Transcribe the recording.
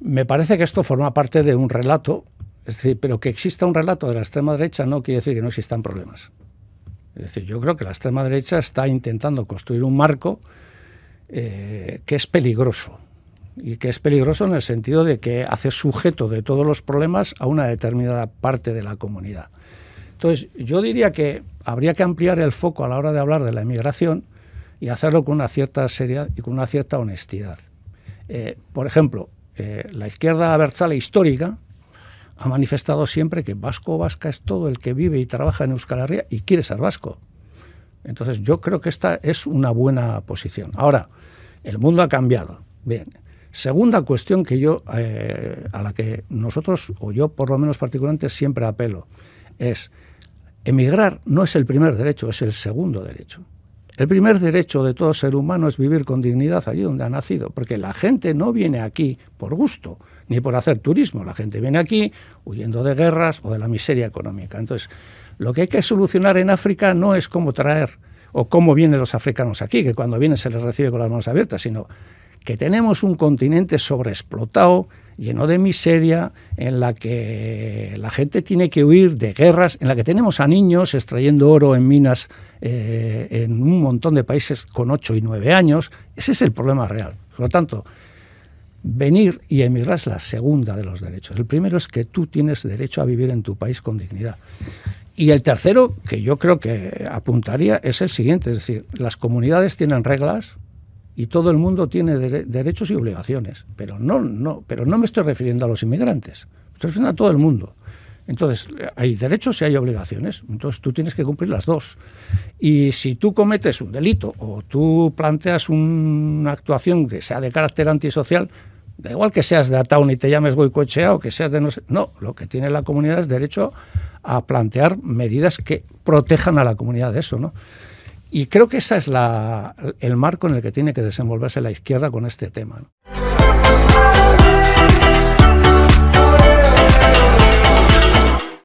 Me parece que esto forma parte de un relato, es decir, pero que exista un relato de la extrema derecha no quiere decir que no existan problemas. Es decir, yo creo que la extrema derecha está intentando construir un marco eh, que es peligroso. Y que es peligroso en el sentido de que hace sujeto de todos los problemas a una determinada parte de la comunidad. Entonces, yo diría que habría que ampliar el foco a la hora de hablar de la emigración y hacerlo con una cierta seriedad y con una cierta honestidad. Eh, por ejemplo, la izquierda abertzale histórica ha manifestado siempre que vasco o vasca es todo el que vive y trabaja en Euskal Herria y quiere ser vasco. Entonces yo creo que esta es una buena posición. Ahora, el mundo ha cambiado. Bien. Segunda cuestión que yo, eh, a la que nosotros, o yo por lo menos particularmente, siempre apelo, es emigrar no es el primer derecho, es el segundo derecho. El primer derecho de todo ser humano es vivir con dignidad allí donde ha nacido, porque la gente no viene aquí por gusto ni por hacer turismo, la gente viene aquí huyendo de guerras o de la miseria económica. Entonces, lo que hay que solucionar en África no es cómo traer o cómo vienen los africanos aquí, que cuando vienen se les recibe con las manos abiertas, sino que tenemos un continente sobreexplotado, lleno de miseria, en la que la gente tiene que huir de guerras, en la que tenemos a niños extrayendo oro en minas eh, en un montón de países con 8 y 9 años. Ese es el problema real. Por lo tanto, venir y emigrar es la segunda de los derechos. El primero es que tú tienes derecho a vivir en tu país con dignidad. Y el tercero, que yo creo que apuntaría, es el siguiente, es decir, las comunidades tienen reglas, y todo el mundo tiene derechos y obligaciones, pero no, no, pero no me estoy refiriendo a los inmigrantes, estoy refiriendo a todo el mundo. Entonces, hay derechos y hay obligaciones. Entonces, tú tienes que cumplir las dos. Y si tú cometes un delito o tú planteas una actuación que sea de carácter antisocial, da igual que seas de Ataun y te llames Goicoechea o que seas de no sé, No, lo que tiene la comunidad es derecho a plantear medidas que protejan a la comunidad de eso, ¿no? Y creo que ese es la, el marco en el que tiene que desenvolverse la izquierda con este tema.